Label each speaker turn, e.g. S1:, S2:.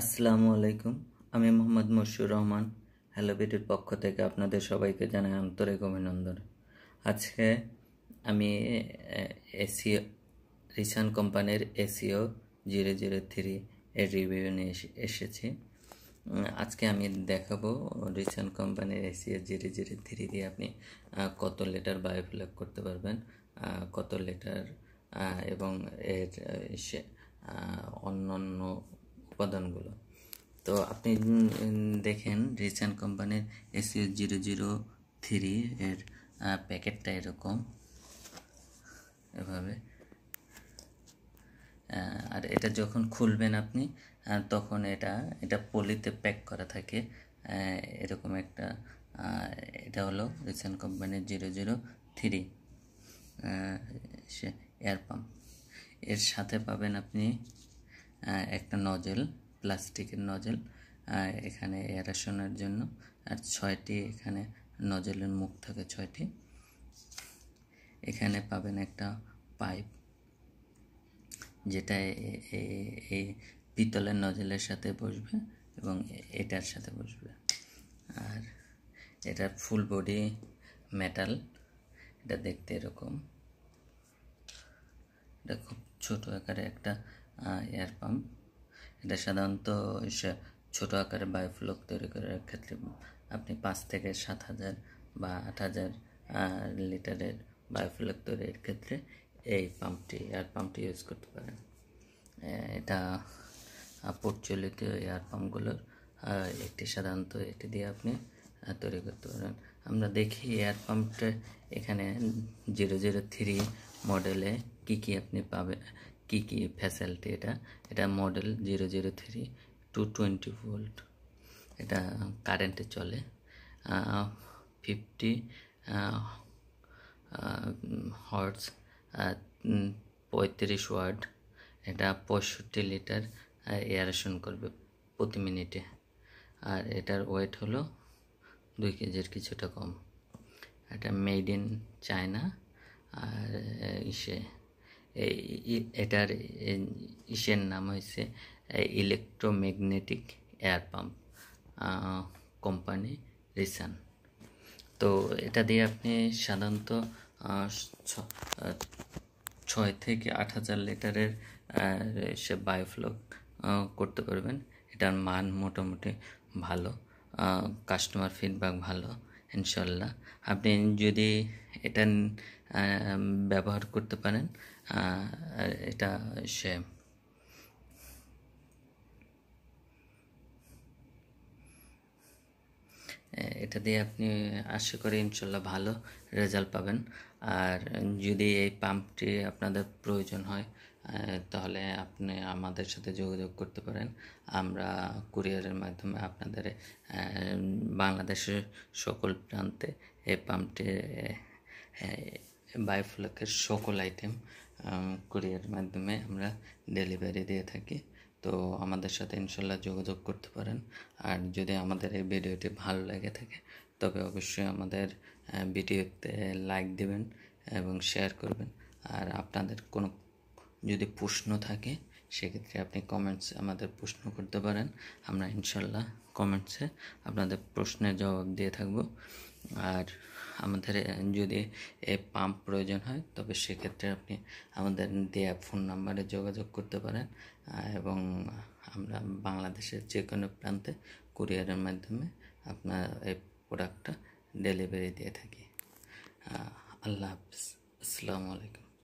S1: আসসালামু আলাইকুম আমি মোহাম্মদ মশিউর রহমান হ্যালোবিটির পক্ষ থেকে আপনাদের সবাইকে জানাই আন্তরিক অভিনন্দন আজকে আমি এসিও রিসান কোম্পানির এসিও জিরো জিরো থ্রি এর রিভিউ নিয়ে এসেছি আজকে আমি দেখাবো রিসান কোম্পানির এসিও জিরো জিরো থ্রি দিয়ে আপনি কত লিটার বায়োফিলাপ করতে পারবেন কত লিটার এবং এর অন্যান্য উপাদানগুলো তো আপনি দেখেন রিসেন্ট কোম্পানির এসিও জিরো জিরো থ্রি এর প্যাকেটটা এরকম এভাবে আর এটা যখন খুলবেন আপনি তখন এটা এটা পলিতে প্যাক করা থাকে এরকম একটা এটা হলো রিসেন্ট কোম্পানির zero zero three air pump এর সাথে পাবেন আপনি একটা নজেল প্লাস্টিকের নজেল এখানে এয়ারেশনের জন্য আর ছয়টি এখানে নজেলের মুখ থাকে ছয়টি এখানে পাবেন একটা পাইপ যেটা এই পিতলের নজেলের সাথে বসবে এবং এটার সাথে বসবে আর এটার ফুল বডি মেটাল এটা দেখতে এরকম এটা খুব ছোট আকারে একটা এয়ার পাম্প এটা সাধারণত ছোট আকারে বায়োফ্লক তৈরি করার ক্ষেত্রে আপনি পাঁচ থেকে সাত হাজার বা আট হাজার লিটারের বায়োফ্লক তৈরির ক্ষেত্রে এই পাম্পটি এয়ার পাম্পটি ইউজ করতে পারেন এটা প্রচলিত এয়ার পাম্পগুলোর একটি সাধারণত এটি দিয়ে আপনি তৈরি করতে পারেন আমরা দেখি এয়ার পাম্পটা এখানে জিরো জিরো থ্রি মডেলে কী কী আপনি পাবে কী কী ফ্যাসিলিটি এটা এটা model zero zero three two twenty volt এটা কারেন্টে চলে ফিফটি হর্স পঁয়ত্রিশ ওয়ার্ড এটা পঁয়ষট্টি লিটার এয়ারেশন করবে প্রতি মিনিটে আর এটার ওয়েট হলো দুই কেজির কিছুটা কম এটা মেড ইন চায়না আর ইসে এটার ইসের নাম হয়েছে electromagnetic air pump company Resun তো এটা দিয়ে আপনি সাধারণত ছয় থেকে আট হাজার লিটারের সে বায়োফ্লক করতে পারবেন এটার মান মোটামুটি ভালো কাস্টমার ফিডব্যাক ভালো ইনশাল্লাহ আপনি যদি এটা ব্যবহার করতে পারেন এটা সে এটা দিয়ে আপনি আশা করি ইনশাল্লাহ ভালো রেজাল্ট পাবেন আর যদি এই পাম্পটি আপনাদের প্রয়োজন হয় তাহলে আপনি আমাদের সাথে যোগাযোগ করতে পারেন আমরা কুরিয়ারের মাধ্যমে আপনাদের বাংলাদেশের সকল প্রান্তে এই পাম্পটি বায়োফ্লকের সকল আইটেম কুরিয়ারের মাধ্যমে আমরা ডেলিভারি দিয়ে থাকি তো আমাদের সাথে ইনশাল্লাহ যোগাযোগ করতে পারেন আর যদি আমাদের এই ভিডিওটি ভালো লেগে থাকে তবে অবশ্যই আমাদের ভিডিওতে লাইক দেবেন এবং শেয়ার করবেন আর আপনাদের কোনো যদি প্রশ্ন থাকে সেক্ষেত্রে আপনি কমেন্টস আমাদের প্রশ্ন করতে পারেন আমরা ইনশাল্লাহ কমেন্টসে আপনাদের প্রশ্নের জবাব দিয়ে থাকব আর আমাদের যদি এ পাম্প প্রয়োজন হয় তবে সেক্ষেত্রে আপনি আমাদের দেয়া ফোন নাম্বারে যোগাযোগ করতে পারেন এবং আমরা বাংলাদেশের যে কোনো প্রান্তে কুরিয়ারের মাধ্যমে আপনার এই প্রোডাক্টটা ডেলিভারি দিয়ে থাকি আল্লাহ হাফিজ আসসালামু আলাইকুম